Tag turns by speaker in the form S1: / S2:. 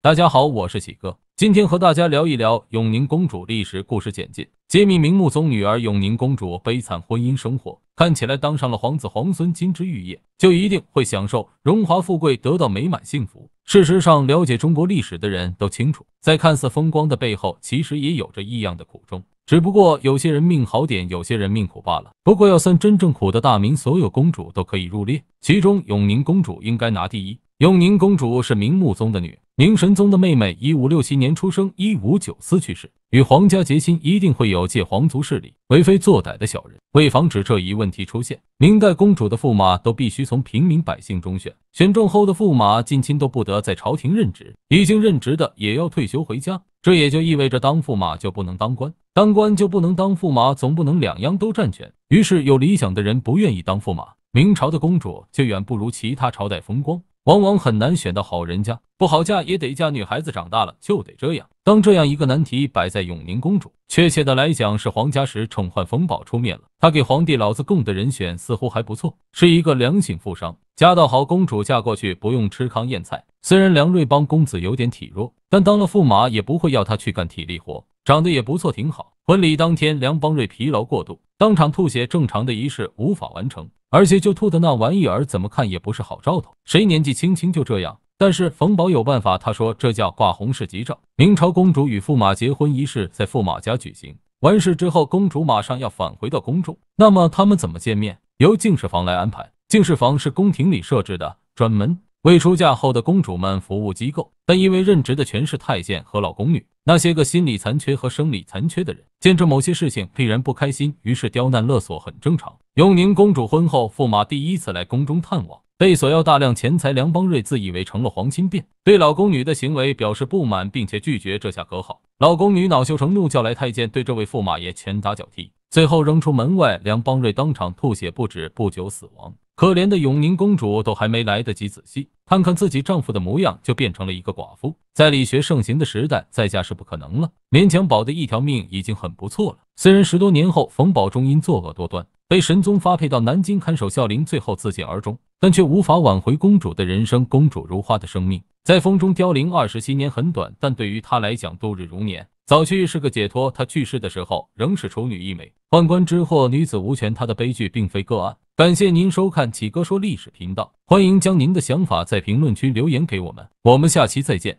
S1: 大家好，我是喜哥，今天和大家聊一聊永宁公主历史故事简介，揭秘明穆宗女儿永宁公主悲惨婚姻生活。看起来当上了皇子皇孙，金枝玉叶，就一定会享受荣华富贵，得到美满幸福。事实上，了解中国历史的人都清楚，在看似风光的背后，其实也有着异样的苦衷。只不过有些人命好点，有些人命苦罢了。不过要算真正苦的大明所有公主都可以入列，其中永宁公主应该拿第一。永宁公主是明穆宗的女明神宗的妹妹。一五六七年出生，一五九四去世。与皇家结亲，一定会有借皇族势力为非作歹的小人。为防止这一问题出现，明代公主的驸马都必须从平民百姓中选。选中后的驸马近亲都不得在朝廷任职，已经任职的也要退休回家。这也就意味着当驸马就不能当官，当官就不能当驸马，总不能两样都占全。于是有理想的人不愿意当驸马。明朝的公主却远不如其他朝代风光。往往很难选到好人家，不好嫁也得嫁。女孩子长大了就得这样。当这样一个难题摆在永宁公主，确切的来讲是皇家时，宠宦冯宝出面了。他给皇帝老子供的人选似乎还不错，是一个良性富商。家道好，公主嫁过去不用吃糠咽菜。虽然梁瑞邦公子有点体弱，但当了驸马也不会要他去干体力活。长得也不错，挺好。婚礼当天，梁邦瑞疲劳过度。当场吐血，正常的仪式无法完成，而且就吐的那玩意儿，怎么看也不是好兆头。谁年纪轻轻就这样？但是冯宝有办法，他说这叫挂红事吉兆。明朝公主与驸马结婚仪式在驸马家举行，完事之后，公主马上要返回到宫中，那么他们怎么见面？由净事房来安排。净事房是宫廷里设置的，专门。未出嫁后的公主们服务机构，但因为任职的全是太监和老宫女，那些个心理残缺和生理残缺的人，见着某些事情必然不开心，于是刁难勒索很正常。永宁公主婚后，驸马第一次来宫中探望，被索要大量钱财。梁邦瑞自以为成了皇亲，便对老宫女的行为表示不满，并且拒绝。这下可好，老宫女恼羞成怒，叫来太监，对这位驸马爷拳打脚踢。最后扔出门外，梁邦瑞当场吐血不止，不久死亡。可怜的永宁公主都还没来得及仔细看看自己丈夫的模样，就变成了一个寡妇。在理学盛行的时代，在家是不可能了，勉强保的一条命已经很不错了。虽然十多年后，冯宝忠因作恶多端，被神宗发配到南京看守孝陵，最后自尽而终，但却无法挽回公主的人生。公主如花的生命在风中凋零，二十七年很短，但对于她来讲，度日如年。早期是个解脱，她去世的时候仍是处女一枚。宦官之祸，女子无权，她的悲剧并非个案。感谢您收看启哥说历史频道，欢迎将您的想法在评论区留言给我们，我们下期再见。